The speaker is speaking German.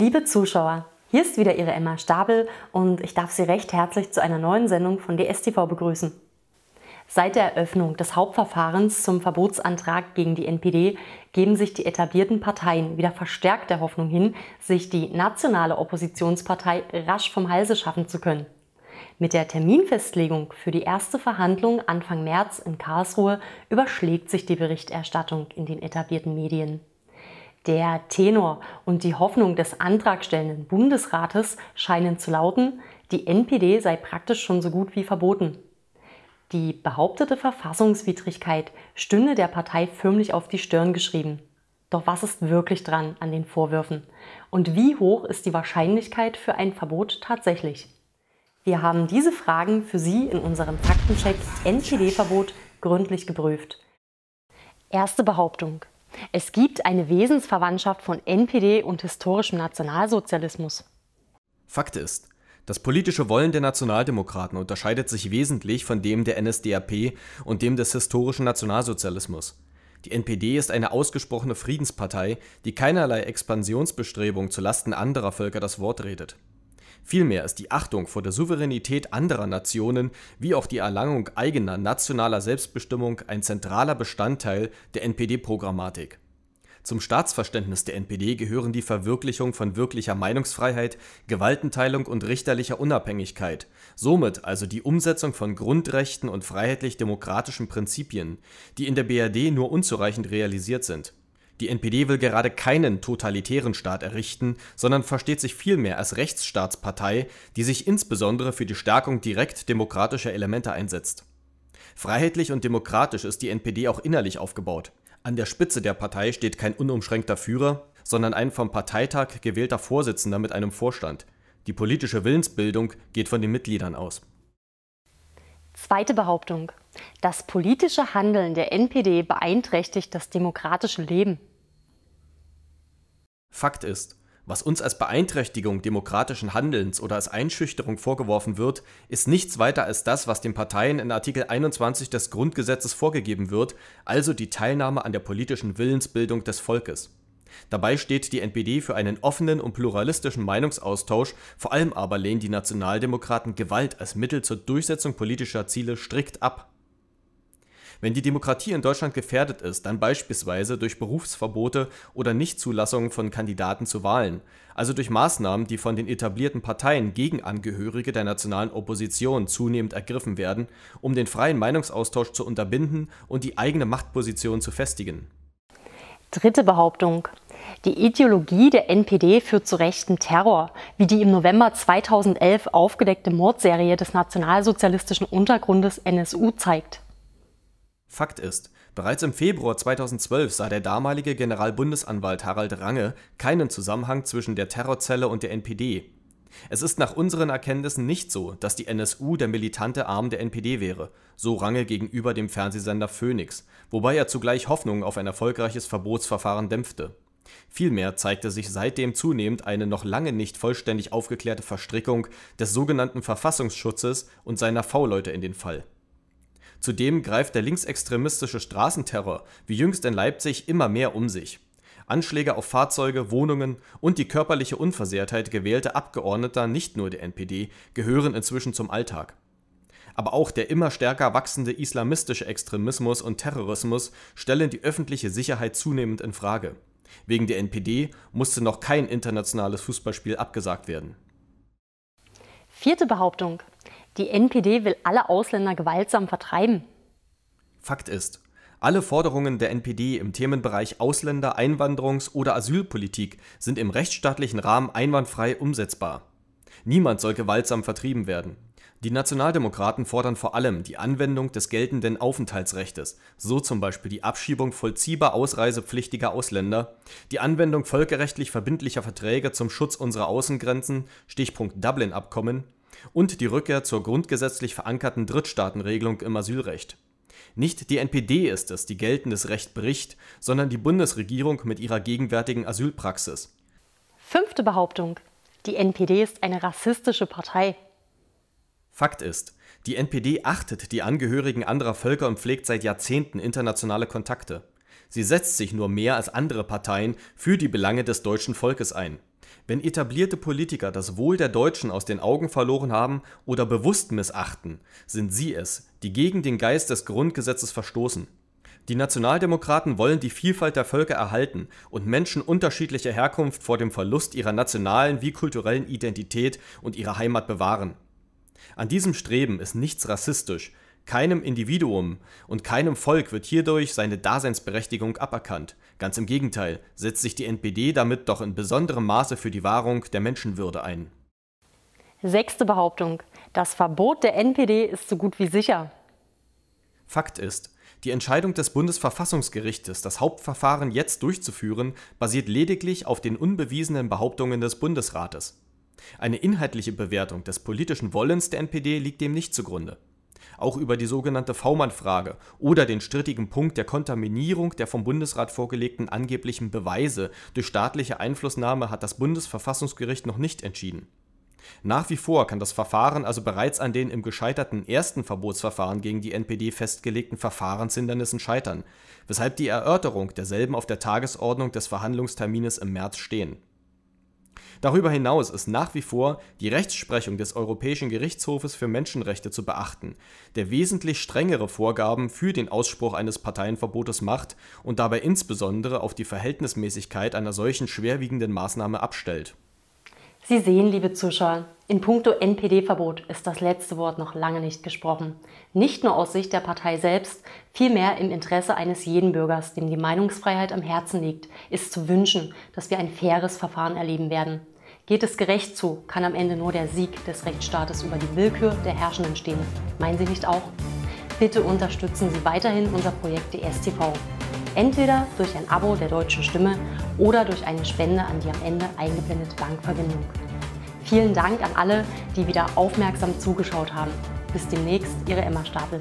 Liebe Zuschauer, hier ist wieder Ihre Emma Stabel und ich darf Sie recht herzlich zu einer neuen Sendung von DSTV begrüßen. Seit der Eröffnung des Hauptverfahrens zum Verbotsantrag gegen die NPD geben sich die etablierten Parteien wieder verstärkt der Hoffnung hin, sich die nationale Oppositionspartei rasch vom Halse schaffen zu können. Mit der Terminfestlegung für die erste Verhandlung Anfang März in Karlsruhe überschlägt sich die Berichterstattung in den etablierten Medien. Der Tenor und die Hoffnung des antragstellenden Bundesrates scheinen zu lauten, die NPD sei praktisch schon so gut wie verboten. Die behauptete Verfassungswidrigkeit stünde der Partei förmlich auf die Stirn geschrieben. Doch was ist wirklich dran an den Vorwürfen? Und wie hoch ist die Wahrscheinlichkeit für ein Verbot tatsächlich? Wir haben diese Fragen für Sie in unserem Faktencheck NPD-Verbot gründlich geprüft. Erste Behauptung. Es gibt eine Wesensverwandtschaft von NPD und historischem Nationalsozialismus. Fakt ist, das politische Wollen der Nationaldemokraten unterscheidet sich wesentlich von dem der NSDAP und dem des historischen Nationalsozialismus. Die NPD ist eine ausgesprochene Friedenspartei, die keinerlei Expansionsbestrebung zu Lasten anderer Völker das Wort redet. Vielmehr ist die Achtung vor der Souveränität anderer Nationen wie auch die Erlangung eigener nationaler Selbstbestimmung ein zentraler Bestandteil der NPD-Programmatik. Zum Staatsverständnis der NPD gehören die Verwirklichung von wirklicher Meinungsfreiheit, Gewaltenteilung und richterlicher Unabhängigkeit, somit also die Umsetzung von Grundrechten und freiheitlich-demokratischen Prinzipien, die in der BRD nur unzureichend realisiert sind die NPD will gerade keinen totalitären Staat errichten, sondern versteht sich vielmehr als Rechtsstaatspartei, die sich insbesondere für die Stärkung direkt demokratischer Elemente einsetzt. Freiheitlich und demokratisch ist die NPD auch innerlich aufgebaut. An der Spitze der Partei steht kein unumschränkter Führer, sondern ein vom Parteitag gewählter Vorsitzender mit einem Vorstand. Die politische Willensbildung geht von den Mitgliedern aus. Zweite Behauptung. Das politische Handeln der NPD beeinträchtigt das demokratische Leben. Fakt ist, was uns als Beeinträchtigung demokratischen Handelns oder als Einschüchterung vorgeworfen wird, ist nichts weiter als das, was den Parteien in Artikel 21 des Grundgesetzes vorgegeben wird, also die Teilnahme an der politischen Willensbildung des Volkes. Dabei steht die NPD für einen offenen und pluralistischen Meinungsaustausch, vor allem aber lehnen die Nationaldemokraten Gewalt als Mittel zur Durchsetzung politischer Ziele strikt ab. Wenn die Demokratie in Deutschland gefährdet ist, dann beispielsweise durch Berufsverbote oder Nichtzulassungen von Kandidaten zu Wahlen, also durch Maßnahmen, die von den etablierten Parteien gegen Angehörige der nationalen Opposition zunehmend ergriffen werden, um den freien Meinungsaustausch zu unterbinden und die eigene Machtposition zu festigen. Dritte Behauptung. Die Ideologie der NPD führt zu rechtem Terror, wie die im November 2011 aufgedeckte Mordserie des nationalsozialistischen Untergrundes NSU zeigt. Fakt ist, bereits im Februar 2012 sah der damalige Generalbundesanwalt Harald Range keinen Zusammenhang zwischen der Terrorzelle und der NPD. Es ist nach unseren Erkenntnissen nicht so, dass die NSU der militante Arm der NPD wäre, so Range gegenüber dem Fernsehsender Phoenix, wobei er zugleich Hoffnung auf ein erfolgreiches Verbotsverfahren dämpfte. Vielmehr zeigte sich seitdem zunehmend eine noch lange nicht vollständig aufgeklärte Verstrickung des sogenannten Verfassungsschutzes und seiner V-Leute in den Fall. Zudem greift der linksextremistische Straßenterror, wie jüngst in Leipzig, immer mehr um sich. Anschläge auf Fahrzeuge, Wohnungen und die körperliche Unversehrtheit gewählter Abgeordneter nicht nur der NPD gehören inzwischen zum Alltag. Aber auch der immer stärker wachsende islamistische Extremismus und Terrorismus stellen die öffentliche Sicherheit zunehmend in Frage. Wegen der NPD musste noch kein internationales Fußballspiel abgesagt werden. Vierte Behauptung. Die NPD will alle Ausländer gewaltsam vertreiben. Fakt ist, alle Forderungen der NPD im Themenbereich Ausländer-, Einwanderungs- oder Asylpolitik sind im rechtsstaatlichen Rahmen einwandfrei umsetzbar. Niemand soll gewaltsam vertrieben werden. Die Nationaldemokraten fordern vor allem die Anwendung des geltenden Aufenthaltsrechts, so zum Beispiel die Abschiebung vollziehbar ausreisepflichtiger Ausländer, die Anwendung völkerrechtlich verbindlicher Verträge zum Schutz unserer Außengrenzen, Stichpunkt Dublin-Abkommen, und die Rückkehr zur grundgesetzlich verankerten Drittstaatenregelung im Asylrecht. Nicht die NPD ist es, die geltendes Recht bricht, sondern die Bundesregierung mit ihrer gegenwärtigen Asylpraxis. Fünfte Behauptung. Die NPD ist eine rassistische Partei. Fakt ist, die NPD achtet die Angehörigen anderer Völker und pflegt seit Jahrzehnten internationale Kontakte. Sie setzt sich nur mehr als andere Parteien für die Belange des deutschen Volkes ein. Wenn etablierte Politiker das Wohl der Deutschen aus den Augen verloren haben oder bewusst missachten, sind sie es, die gegen den Geist des Grundgesetzes verstoßen. Die Nationaldemokraten wollen die Vielfalt der Völker erhalten und Menschen unterschiedlicher Herkunft vor dem Verlust ihrer nationalen wie kulturellen Identität und ihrer Heimat bewahren. An diesem Streben ist nichts rassistisch, keinem Individuum und keinem Volk wird hierdurch seine Daseinsberechtigung aberkannt. Ganz im Gegenteil, setzt sich die NPD damit doch in besonderem Maße für die Wahrung der Menschenwürde ein. Sechste Behauptung. Das Verbot der NPD ist so gut wie sicher. Fakt ist, die Entscheidung des Bundesverfassungsgerichtes, das Hauptverfahren jetzt durchzuführen, basiert lediglich auf den unbewiesenen Behauptungen des Bundesrates. Eine inhaltliche Bewertung des politischen Wollens der NPD liegt dem nicht zugrunde. Auch über die sogenannte V-Mann-Frage oder den strittigen Punkt der Kontaminierung der vom Bundesrat vorgelegten angeblichen Beweise durch staatliche Einflussnahme hat das Bundesverfassungsgericht noch nicht entschieden. Nach wie vor kann das Verfahren also bereits an den im gescheiterten ersten Verbotsverfahren gegen die NPD festgelegten Verfahrenshindernissen scheitern, weshalb die Erörterung derselben auf der Tagesordnung des Verhandlungstermines im März stehen Darüber hinaus ist nach wie vor die Rechtsprechung des Europäischen Gerichtshofes für Menschenrechte zu beachten, der wesentlich strengere Vorgaben für den Ausspruch eines Parteienverbotes macht und dabei insbesondere auf die Verhältnismäßigkeit einer solchen schwerwiegenden Maßnahme abstellt Sie sehen, liebe Zuschauer, in puncto NPD-Verbot ist das letzte Wort noch lange nicht gesprochen. Nicht nur aus Sicht der Partei selbst, vielmehr im Interesse eines jeden Bürgers, dem die Meinungsfreiheit am Herzen liegt, ist zu wünschen, dass wir ein faires Verfahren erleben werden. Geht es gerecht zu, kann am Ende nur der Sieg des Rechtsstaates über die Willkür der Herrschenden stehen. Meinen Sie nicht auch? Bitte unterstützen Sie weiterhin unser Projekt DSTV entweder durch ein Abo der Deutschen Stimme oder durch eine Spende an die am Ende eingeblendete Bankverbindung. Vielen Dank an alle, die wieder aufmerksam zugeschaut haben. Bis demnächst, Ihre Emma Stapel.